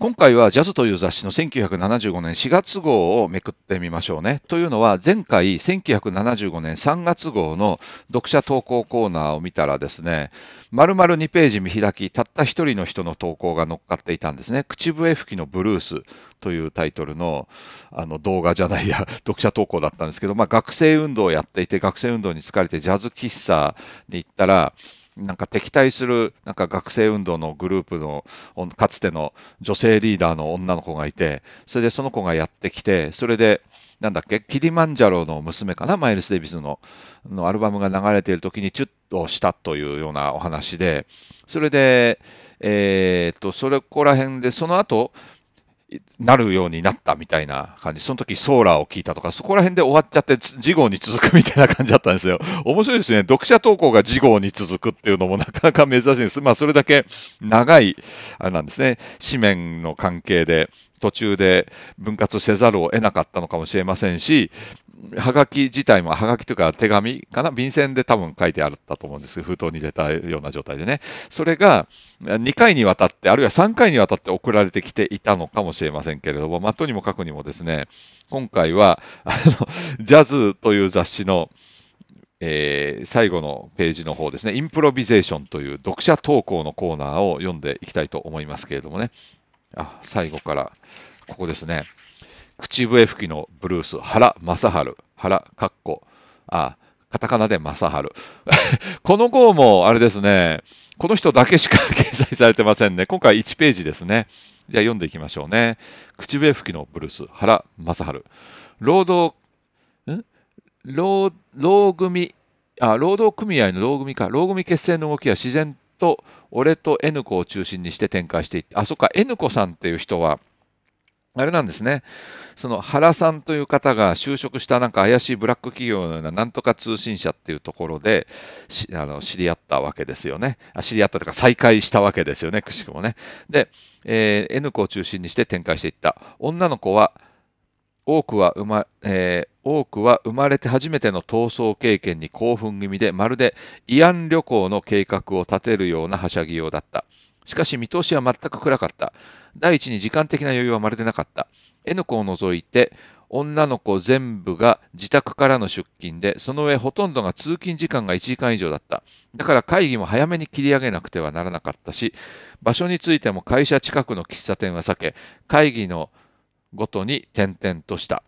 今回はジャズという雑誌の1975年4月号をめくってみましょうね。というのは前回1975年3月号の読者投稿コーナーを見たらですね、丸々2ページ見開き、たった一人の人の投稿が乗っかっていたんですね。口笛吹きのブルースというタイトルのあの動画じゃないや、読者投稿だったんですけど、まあ、学生運動をやっていて、学生運動に疲れてジャズ喫茶に行ったら、なんか敵対するなんか学生運動のグループのかつての女性リーダーの女の子がいてそれでその子がやってきてそれでなんだっけキリマンジャロの娘かなマイルス・デビスののアルバムが流れている時にチュッとしたというようなお話でそれでえっとそれこら辺でその後なるようになったみたいな感じ、その時ソーラーを聞いたとか、そこら辺で終わっちゃって、事後に続くみたいな感じだったんですよ。面白いですね。読者投稿が事後に続くっていうのもなかなか珍しいです。まあ、それだけ長い、あれなんですね、紙面の関係で、途中で分割せざるを得なかったのかもしれませんし、はがき自体も、はがきというか手紙かな便箋で多分書いてあったと思うんです封筒に出たような状態でね。それが2回にわたって、あるいは3回にわたって送られてきていたのかもしれませんけれども、まあ、とにもかくにもですね、今回は、あの、ジャズという雑誌の、えー、最後のページの方ですね、インプロビゼーションという読者投稿のコーナーを読んでいきたいと思いますけれどもね。あ、最後から、ここですね。口笛吹きのブルース、原正治、原、かっこ、あ、カタカナで正治。この号も、あれですね、この人だけしか掲載されてませんね。今回1ページですね。じゃあ読んでいきましょうね。口笛吹きのブルース、原正治。労働、ん労、労組、あ、労働組合の労組か。労組結成の動きは自然と、俺と N 子を中心にして展開していって、あ、そっか、N 子さんっていう人は、あれなんですね、その原さんという方が就職したなんか怪しいブラック企業のようななんとか通信社っていうところであの知り合ったわけですよね。あ知り合ったというか再会したわけですよね、くしくもね。で、えー、N 子を中心にして展開していった。女の子は多くはま、えー、多くは生まれて初めての逃走経験に興奮気味で、まるで慰安旅行の計画を立てるようなはしゃぎようだった。しかし見通しは全く暗かった。第一に時間的な余裕はまるでなかった。N 子を除いて、女の子全部が自宅からの出勤で、その上ほとんどが通勤時間が1時間以上だった。だから会議も早めに切り上げなくてはならなかったし、場所についても会社近くの喫茶店は避け、会議のごとに転々とした。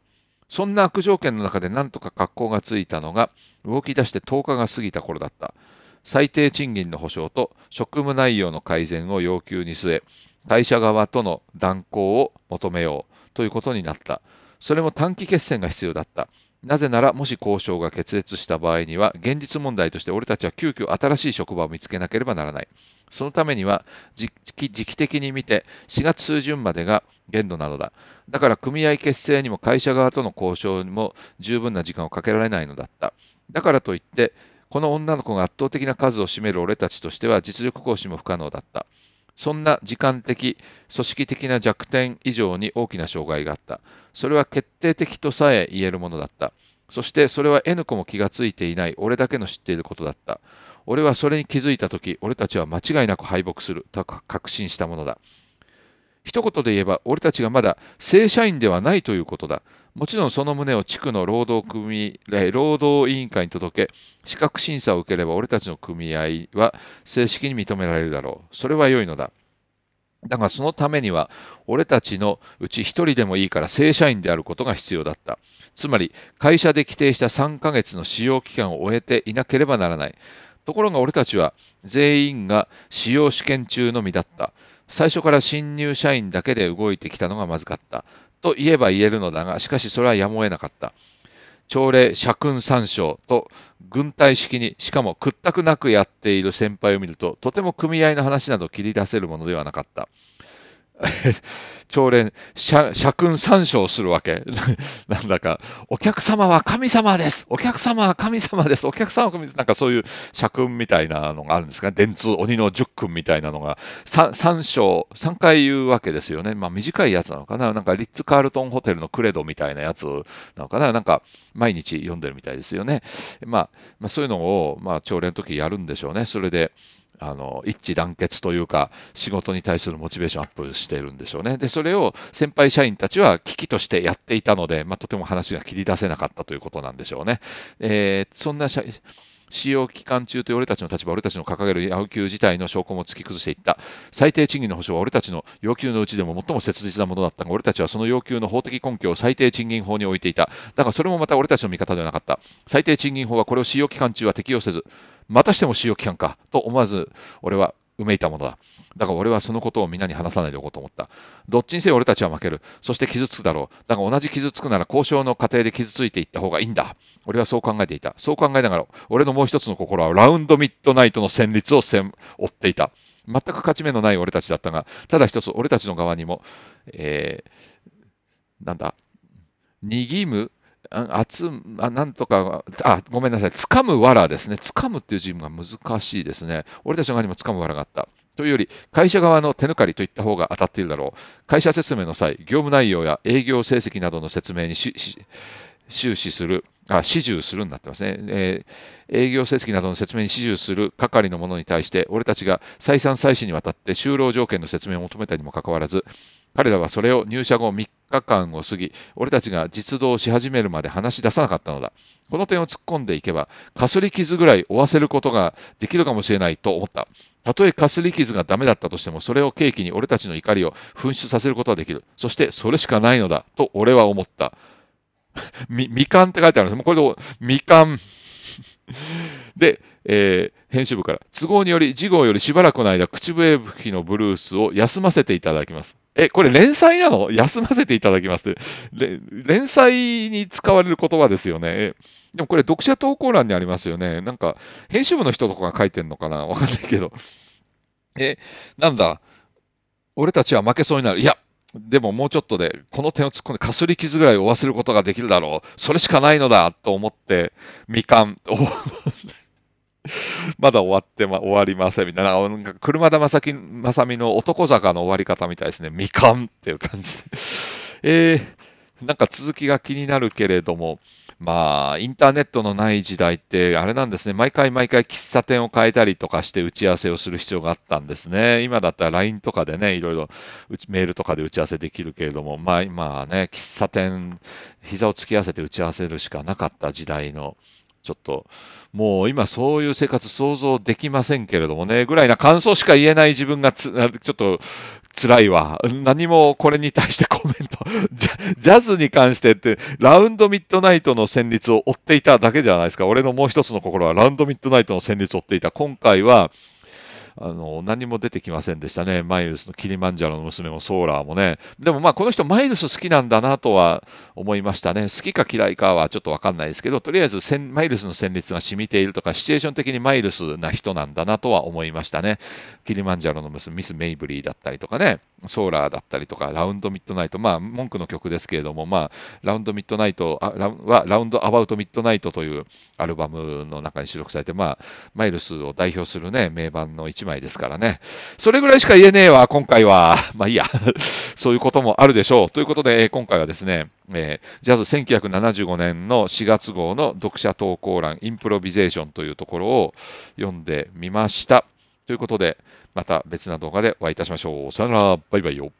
そんな悪条件の中でなんとか格好がついたのが、動き出して10日が過ぎた頃だった。最低賃金の保障と職務内容の改善を要求に据え、会社側との断交を求めようということになった。それも短期決戦が必要だった。なぜなら、もし交渉が決裂した場合には、現実問題として俺たちは急遽新しい職場を見つけなければならない。そのためには時期、時期的に見て4月数旬までが限度なのだ。だから組合結成にも会社側との交渉にも十分な時間をかけられないのだった。だからといって、この女の子が圧倒的な数を占める俺たちとしては実力行使も不可能だった。そんな時間的、組織的な弱点以上に大きな障害があった。それは決定的とさえ言えるものだった。そしてそれは N 子も気がついていない俺だけの知っていることだった。俺はそれに気づいた時、俺たちは間違いなく敗北すると確信したものだ。一言で言えば、俺たちがまだ正社員ではないということだ。もちろんその旨を地区の労働組労働委員会に届け、資格審査を受ければ俺たちの組合は正式に認められるだろう。それは良いのだ。だがそのためには、俺たちのうち一人でもいいから正社員であることが必要だった。つまり、会社で規定した3ヶ月の使用期間を終えていなければならない。ところが俺たちは全員が使用試験中の身だった。最初から新入社員だけで動いてきたのがまずかった。と言えば言えるのだが、しかしそれはやむを得なかった。朝礼、社訓三章と軍隊式に、しかも屈託なくやっている先輩を見ると、とても組合の話など切り出せるものではなかった。朝練、社訓三章するわけ なんだかお客様は神様ですお客様は神様ですお客様は神様なんかそういう社訓みたいなのがあるんですかね電通鬼の十訓みたいなのが参照、章3回言うわけですよねまあ短いやつなのかななんかリッツ・カールトンホテルのクレドみたいなやつなのかななんか毎日読んでるみたいですよね、まあ、まあそういうのを、まあ、朝練の時やるんでしょうねそれであの一致団結というか仕事に対するモチベーションアップしているんでしょうねでそれを先輩社員たちは危機としてやっていたので、まあ、とても話が切り出せなかったということなんでしょうね、えー、そんな使用期間中という俺たちの立場、俺たちの掲げる要求自体の証拠も突き崩していった。最低賃金の保障は俺たちの要求のうちでも最も切実なものだったが、俺たちはその要求の法的根拠を最低賃金法に置いていた。だがそれもまた俺たちの味方ではなかった。最低賃金法はこれを使用期間中は適用せず、またしても使用期間かと思わず俺はうめいたものだ。だから俺はそのことをみんなに話さないでおこうと思った。どっちにせよ俺たちは負ける。そして傷つくだろう。だが同じ傷つくなら交渉の過程で傷ついていった方がいいんだ。俺はそう考えていた。そう考えながら俺のもう一つの心はラウンドミッドナイトの旋律を追っていた。全く勝ち目のない俺たちだったが、ただ一つ俺たちの側にも、えー、なんだ、にぎむあつあなんとか、あ、ごめんなさい、つかむわらですね。つかむっていう字が難しいですね。俺たちの側にもつかむわらがあった。というより、会社側の手抜かりといった方が当たっているだろう。会社説明の際、業務内容や営業成績などの説明に終始する、あ、始終するになってますね、えー、営業成績などの説明に始終する係の者に対して、俺たちが再三再四にわたって就労条件の説明を求めたにもかかわらず、彼らはそれを入社後3日間を過ぎ、俺たちが実動し始めるまで話し出さなかったのだ。この点を突っ込んでいけば、かすり傷ぐらい負わせることができるかもしれないと思った。たとえかすり傷がダメだったとしても、それを契機に俺たちの怒りを噴出させることはできる。そして、それしかないのだ、と俺は思った。み、みかんって書いてあるんです。もうこれで、みかん。で、えー、編集部から、都合により、事号よりしばらくの間、口笛吹きのブルースを休ませていただきます。え、これ連載なの休ませていただきますって。連載に使われる言葉ですよね。でもこれ読者投稿欄にありますよね。なんか、編集部の人とかが書いてんのかなわかんないけど。え、なんだ。俺たちは負けそうになる。いや、でももうちょっとで、この点を突っ込んで、かすり傷ぐらい負わせることができるだろう。それしかないのだと思って、未完。まだ終わってま、終わりませんみたいな、なんか車田正樹正美の男坂の終わり方みたいですね。未完っていう感じで えー、なんか続きが気になるけれども、まあ、インターネットのない時代って、あれなんですね、毎回毎回喫茶店を変えたりとかして打ち合わせをする必要があったんですね。今だったら LINE とかでね、いろいろメールとかで打ち合わせできるけれども、まあ今ね、喫茶店、膝を突き合わせて打ち合わせるしかなかった時代のちょっともう今そういう生活想像できませんけれどもねぐらいな感想しか言えない自分が ちょっと辛いわ。何もこれに対してコメント。ジャズに関してって、ラウンドミッドナイトの旋律を追っていただけじゃないですか。俺のもう一つの心は、ラウンドミッドナイトの旋律を追っていた。今回は、あの、何も出てきませんでしたね。マイルスのキリマンジャロの娘もソーラーもね。でもまあ、この人マイルス好きなんだなとは思いましたね。好きか嫌いかはちょっとわかんないですけど、とりあえずマイルスの旋律が染みているとか、シチュエーション的にマイルスな人なんだなとは思いましたね。キリマンジャロの娘、ミス・メイブリーだったりとかね、ソーラーだったりとか、ラウンド・ミッドナイト、まあ、文句の曲ですけれども、まあ、ラウンド・ミッドナイトは、ラウンド・アバウト・ミッドナイトというアルバムの中に収録されて、まあ、マイルスを代表するね、名盤の一1枚ですからね。それぐらいしか言えねえわ、今回は。まあいいや。そういうこともあるでしょう。ということで、今回はですね、えー、ジャズ1975年の4月号の読者投稿欄、インプロビゼーションというところを読んでみました。ということで、また別な動画でお会いいたしましょう。さよなら、バイバイよ。